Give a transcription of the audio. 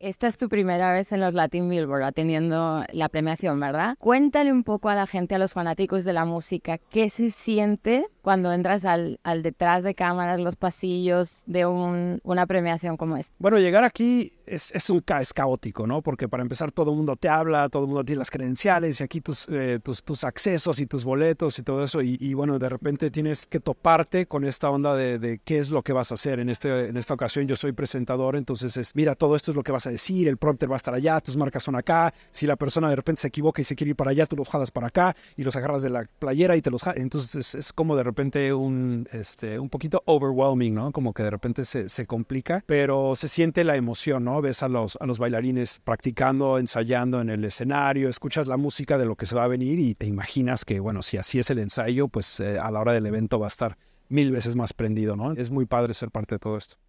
Esta es tu primera vez en los Latin Billboard atendiendo la premiación, ¿verdad? Cuéntale un poco a la gente, a los fanáticos de la música, qué se siente cuando entras al, detrás de cámaras, los pasillos de una premiación como esta? Bueno, llegar aquí es, caótico, ¿no? Porque para empezar todo el mundo te habla, todo el mundo tiene las credenciales y aquí eh, tus, tus, accesos y tus boletos y todo eso. Y, bueno, de repente tienes que toparte con esta onda de, qué es lo que vas a hacer. En, este, en esta ocasión yo soy presentador, entonces es, mira, todo esto es lo que vas a decir, el prompter va a estar allá, tus marcas son acá. Si la persona de repente se equivoca y se quiere ir para allá, tú los jalas para acá y los agarras de la playera y te los jalas. Entonces es, es como de repente repente un, este, un poquito overwhelming, ¿no? Como que de repente se, complica, pero se siente la emoción, ¿no? Ves a los, a los bailarines practicando, ensayando en el escenario, escuchas la música de lo que se va a venir y te imaginas que, bueno, si así es el ensayo, pues eh, a la hora del evento va a estar mil veces más prendido, ¿no? Es muy padre ser parte de todo esto.